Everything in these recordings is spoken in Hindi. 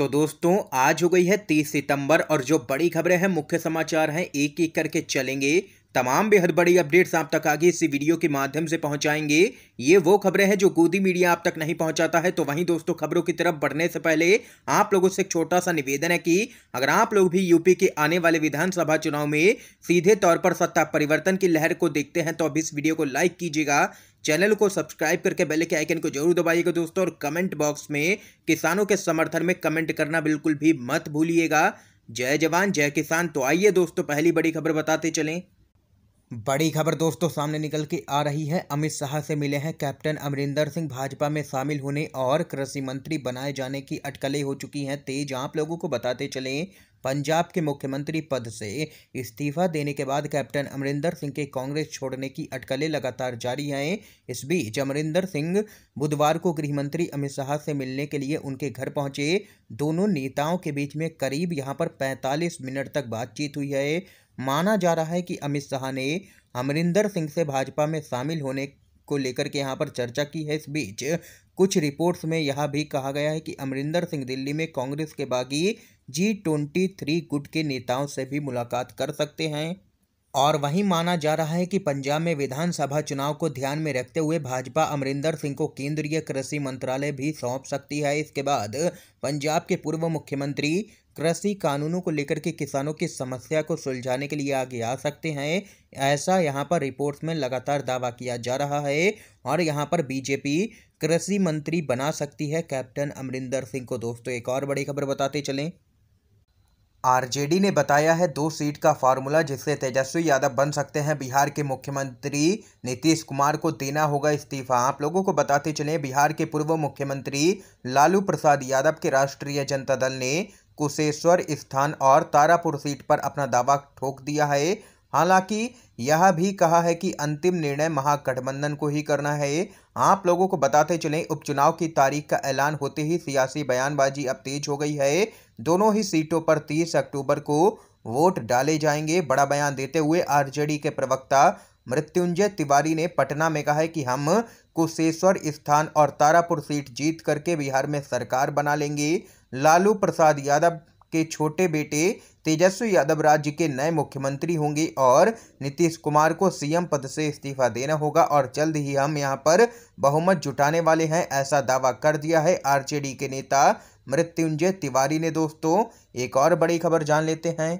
तो दोस्तों आज हो गई है तीस सितंबर और जो बड़ी खबरें हैं मुख्य समाचार हैं एक एक करके चलेंगे तमाम बेहद बड़ी अपडेट्स आप तक आगे इसी वीडियो के माध्यम से पहुंचाएंगे ये वो खबरें हैं जो गोदी मीडिया आप तक नहीं पहुंचाता है तो वहीं दोस्तों खबरों की तरफ बढ़ने से पहले आप लोगों से एक छोटा सा निवेदन है कि अगर आप लोग भी यूपी के आने वाले विधानसभा चुनाव में सीधे तौर पर सत्ता परिवर्तन की लहर को देखते हैं तो अब इस वीडियो को लाइक कीजिएगा चैनल को सब्सक्राइब करके बेल के आइकन को जरूर दबाइएगा दोस्तों और कमेंट बॉक्स में किसानों के समर्थन में कमेंट करना बिल्कुल भी मत भूलिएगा जय जवान जय किसान तो आइए दोस्तों पहली बड़ी खबर बताते चलें बड़ी खबर दोस्तों सामने निकल के आ रही है अमित शाह से मिले हैं कैप्टन अमरिंदर सिंह भाजपा में शामिल होने और कृषि मंत्री बनाए जाने की अटकलें हो चुकी हैं तेज आप लोगों को बताते चलें पंजाब के मुख्यमंत्री पद से इस्तीफा देने के बाद कैप्टन अमरिंदर सिंह के कांग्रेस छोड़ने की अटकलें लगातार जारी हैं इस बीच अमरिंदर सिंह बुधवार को गृहमंत्री अमित शाह से मिलने के लिए उनके घर पहुंचे दोनों नेताओं के बीच में करीब यहां पर 45 मिनट तक बातचीत हुई है माना जा रहा है कि अमित शाह ने अमरिंदर सिंह से भाजपा में शामिल होने को लेकर के यहाँ पर चर्चा की है इस बीच कुछ रिपोर्ट्स में यह भी कहा गया है कि अमरिंदर सिंह दिल्ली में कांग्रेस के बागी जी ट्वेंटी थ्री गुट के नेताओं से भी मुलाकात कर सकते हैं और वहीं माना जा रहा है कि पंजाब में विधानसभा चुनाव को ध्यान में रखते हुए भाजपा अमरिंदर सिंह को केंद्रीय कृषि मंत्रालय भी सौंप सकती है इसके बाद पंजाब के पूर्व मुख्यमंत्री कृषि कानूनों को लेकर के किसानों की समस्या को सुलझाने के लिए आगे आ सकते हैं ऐसा यहाँ पर रिपोर्ट्स में लगातार दावा किया जा रहा है और यहाँ पर बीजेपी कृषि मंत्री बना सकती है कैप्टन अमरिंदर सिंह को दोस्तों एक और बड़ी खबर बताते चलें आरजेडी ने बताया है दो सीट का फार्मूला जिससे तेजस्वी यादव बन सकते हैं बिहार के मुख्यमंत्री नीतीश कुमार को देना होगा इस्तीफा आप लोगों को बताते चले बिहार के पूर्व मुख्यमंत्री लालू प्रसाद यादव के राष्ट्रीय जनता दल ने कुशेश्वर स्थान और तारापुर सीट पर अपना दावा ठोक दिया है हालांकि यह भी कहा है कि अंतिम निर्णय महागठबंधन को ही करना है आप लोगों को बताते चलें उपचुनाव की तारीख का ऐलान होते ही सियासी बयानबाजी अब तेज हो गई है दोनों ही सीटों पर 30 अक्टूबर को वोट डाले जाएंगे बड़ा बयान देते हुए आरजेडी के प्रवक्ता मृत्युंजय तिवारी ने पटना में कहा है कि हम कुशेश्वर स्थान और तारापुर सीट जीत करके बिहार में सरकार बना लेंगे लालू प्रसाद यादव के छोटे बेटे तेजस्वी यादव राज्य के नए मुख्यमंत्री होंगे और नीतीश कुमार को सीएम पद से इस्तीफा देना होगा और जल्द ही हम यहां पर बहुमत जुटाने वाले हैं ऐसा दावा कर दिया है आरजेडी के नेता मृत्युंजय तिवारी ने दोस्तों एक और बड़ी खबर जान लेते हैं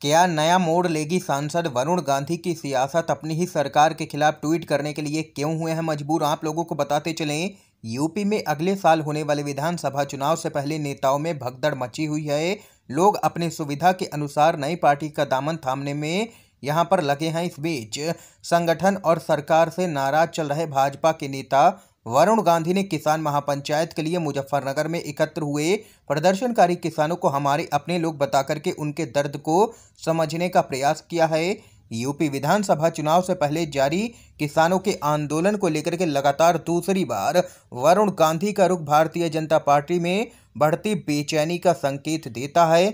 क्या नया मोड़ लेगी सांसद वरुण गांधी की सियासत अपनी ही सरकार के खिलाफ ट्वीट करने के लिए क्यों हुए हैं मजबूर आप लोगों को बताते चलें यूपी में अगले साल होने वाले विधानसभा चुनाव से पहले नेताओं में भगदड़ मची हुई है लोग अपने सुविधा के अनुसार नई पार्टी का दामन थामने में यहां पर लगे हैं इस बीच संगठन और सरकार से नाराज चल रहे भाजपा के नेता वरुण गांधी ने किसान महापंचायत के लिए मुजफ्फरनगर में एकत्र हुए प्रदर्शनकारी किसानों को हमारे अपने लोग बताकर के उनके दर्द को समझने का प्रयास किया है यूपी विधानसभा चुनाव से पहले जारी किसानों के आंदोलन को लेकर के लगातार दूसरी बार वरुण गांधी का रुख भारतीय जनता पार्टी में बढ़ती बेचैनी का संकेत देता है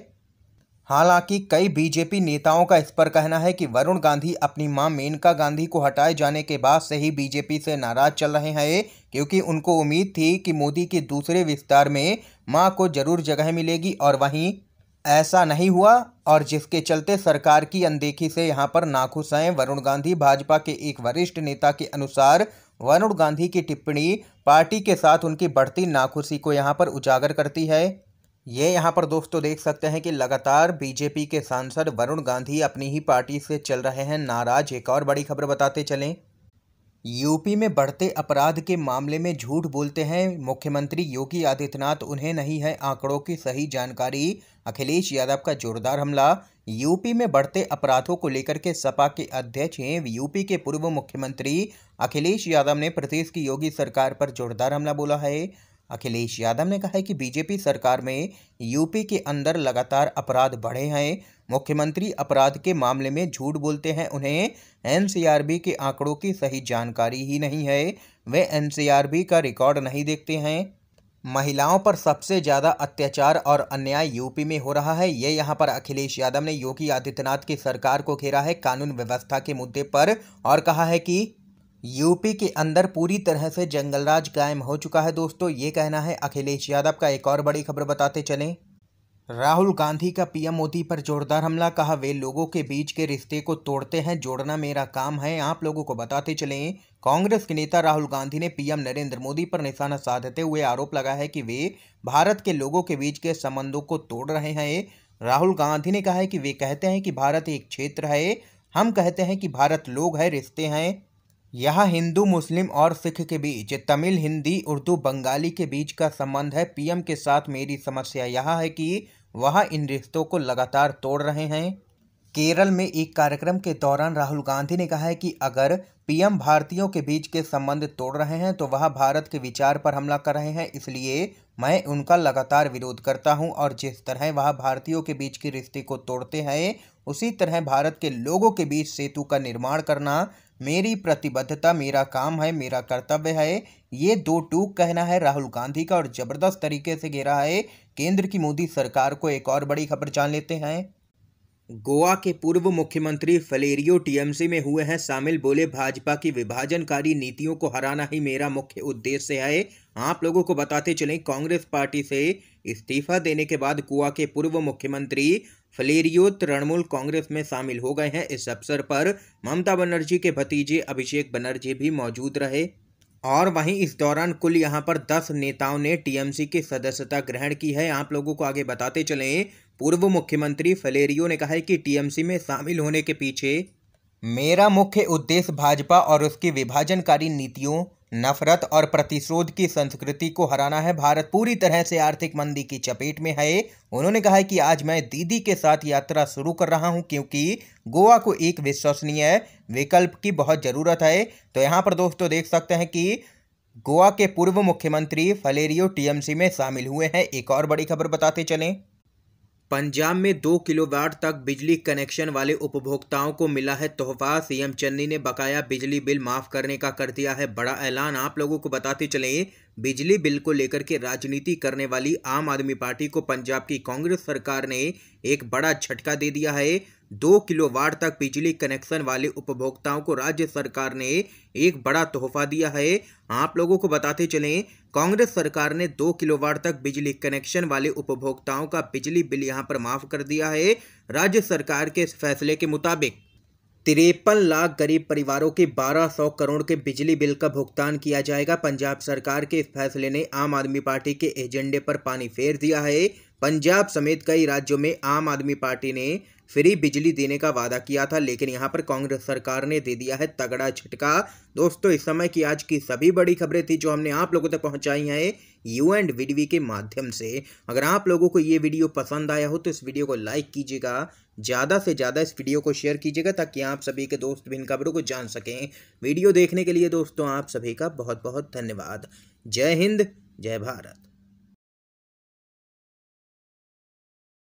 हालांकि कई बीजेपी नेताओं का इस पर कहना है कि वरुण गांधी अपनी मां मेनका गांधी को हटाए जाने के बाद से ही बीजेपी से नाराज चल रहे हैं क्योंकि उनको उम्मीद थी कि मोदी के दूसरे विस्तार में मां को जरूर जगह मिलेगी और वहीं ऐसा नहीं हुआ और जिसके चलते सरकार की अनदेखी से यहां पर नाखुश हैं वरुण गांधी भाजपा के एक वरिष्ठ नेता के अनुसार वरुण गांधी की टिप्पणी पार्टी के साथ उनकी बढ़ती नाखुशी को यहां पर उजागर करती है ये यहाँ पर दोस्तों देख सकते हैं कि लगातार बीजेपी के सांसद वरुण गांधी अपनी ही पार्टी से चल रहे हैं नाराज एक और बड़ी खबर बताते चलें यूपी में बढ़ते अपराध के मामले में झूठ बोलते हैं मुख्यमंत्री योगी आदित्यनाथ उन्हें नहीं है आंकड़ों की सही जानकारी अखिलेश यादव का जोरदार हमला यूपी में बढ़ते अपराधों को लेकर के सपा के अध्यक्ष हैं यूपी के पूर्व मुख्यमंत्री अखिलेश यादव ने प्रदेश की योगी सरकार पर जोरदार हमला बोला है अखिलेश यादव ने कहा है कि बीजेपी सरकार में यूपी के अंदर लगातार अपराध बढ़े हैं मुख्यमंत्री अपराध के मामले में झूठ बोलते हैं उन्हें एनसीआरबी के आंकड़ों की सही जानकारी ही नहीं है वे एनसीआरबी का रिकॉर्ड नहीं देखते हैं महिलाओं पर सबसे ज़्यादा अत्याचार और अन्याय यूपी में हो रहा है ये यहाँ पर अखिलेश यादव ने योगी आदित्यनाथ की सरकार को घेरा है कानून व्यवस्था के मुद्दे पर और कहा है कि यूपी के अंदर पूरी तरह से जंगलराज कायम हो चुका है दोस्तों ये कहना है अखिलेश यादव का एक और बड़ी खबर बताते चलें राहुल गांधी का पीएम मोदी पर जोरदार हमला कहा वे लोगों के बीच के रिश्ते को तोड़ते हैं जोड़ना मेरा काम है आप लोगों को बताते चलें कांग्रेस के नेता राहुल गांधी ने पीएम नरेंद्र मोदी पर निशाना साधते हुए आरोप लगाया है कि वे भारत के लोगों के बीच के संबंधों को तोड़ रहे हैं राहुल गांधी ने कहा है कि वे कहते हैं कि भारत एक क्षेत्र है हम कहते हैं कि भारत लोग है रिश्ते हैं यहाँ हिंदू मुस्लिम और सिख के बीच तमिल हिंदी उर्दू बंगाली के बीच का संबंध है पीएम के साथ मेरी समस्या यह है कि वह इन रिश्तों को लगातार तोड़ रहे हैं केरल में एक कार्यक्रम के दौरान राहुल गांधी ने कहा है कि अगर पीएम भारतीयों के बीच के संबंध तोड़ रहे हैं तो वह भारत के विचार पर हमला कर रहे हैं इसलिए मैं उनका लगातार विरोध करता हूं और जिस तरह वह भारतीयों के बीच के रिश्ते को तोड़ते हैं उसी तरह भारत के लोगों के बीच सेतु का निर्माण करना मेरी प्रतिबद्धता मेरा काम है मेरा कर्तव्य है ये दो टूक कहना है राहुल गांधी का और जबरदस्त तरीके से घेरा है केंद्र की मोदी सरकार को एक और बड़ी खबर जान लेते हैं गोवा के पूर्व मुख्यमंत्री फलेरियो टीएमसी में हुए हैं शामिल बोले भाजपा की विभाजनकारी नीतियों को हराना ही मेरा मुख्य उद्देश्य है आप लोगों को बताते चलें कांग्रेस पार्टी से इस्तीफा देने के बाद गोवा के पूर्व मुख्यमंत्री फलेरियो तृणमूल कांग्रेस में शामिल हो गए हैं इस अवसर पर ममता बनर्जी के भतीजे अभिषेक बनर्जी भी मौजूद रहे और वहीं इस दौरान कुल यहां पर दस नेताओं ने टीएमसी की सदस्यता ग्रहण की है आप लोगों को आगे बताते चलें पूर्व मुख्यमंत्री फलेरियो ने कहा है कि टीएमसी में शामिल होने के पीछे मेरा मुख्य उद्देश्य भाजपा और उसकी विभाजनकारी नीतियों नफरत और प्रतिशोध की संस्कृति को हराना है भारत पूरी तरह से आर्थिक मंदी की चपेट में है उन्होंने कहा है कि आज मैं दीदी के साथ यात्रा शुरू कर रहा हूं क्योंकि गोवा को एक विश्वसनीय विकल्प की बहुत ज़रूरत है तो यहां पर दोस्तों देख सकते हैं कि गोवा के पूर्व मुख्यमंत्री फलेरियो टीएमसी में शामिल हुए हैं एक और बड़ी खबर बताते चलें पंजाब में दो किलोवाट तक बिजली कनेक्शन वाले उपभोक्ताओं को मिला है तोहफा सीएम चन्नी ने बकाया बिजली बिल माफ करने का कर दिया है बड़ा ऐलान आप लोगों को बताते चले बिजली बिल को लेकर के राजनीति करने वाली आम आदमी पार्टी को पंजाब की कांग्रेस सरकार ने एक बड़ा झटका दे दिया है दो किलोवाट तक बिजली कनेक्शन वाले उपभोक्ताओं को राज्य सरकार ने एक बड़ा तोहफा दिया है आप लोगों को बताते चलें कांग्रेस सरकार ने दो किलोवाट तक बिजली कनेक्शन वाले उपभोक्ताओं का बिजली बिल यहां पर माफ कर दिया है राज्य सरकार के फैसले के मुताबिक तिरपन लाख गरीब परिवारों के 1200 करोड़ के बिजली बिल का भुगतान किया जाएगा पंजाब सरकार के इस फैसले ने आम आदमी पार्टी के एजेंडे पर पानी फेर दिया है पंजाब समेत कई राज्यों में आम आदमी पार्टी ने फ्री बिजली देने का वादा किया था लेकिन यहाँ पर कांग्रेस सरकार ने दे दिया है तगड़ा झटका दोस्तों इस समय की आज की सभी बड़ी खबरें थी जो हमने आप लोगों तक पहुँचाई हैं यू एंड वीडवी के माध्यम से अगर आप लोगों को ये वीडियो पसंद आया हो तो इस वीडियो को लाइक कीजिएगा ज़्यादा से ज़्यादा इस वीडियो को शेयर कीजिएगा ताकि आप सभी के दोस्त भी इन खबरों को जान सकें वीडियो देखने के लिए दोस्तों आप सभी का बहुत बहुत धन्यवाद जय हिंद जय भारत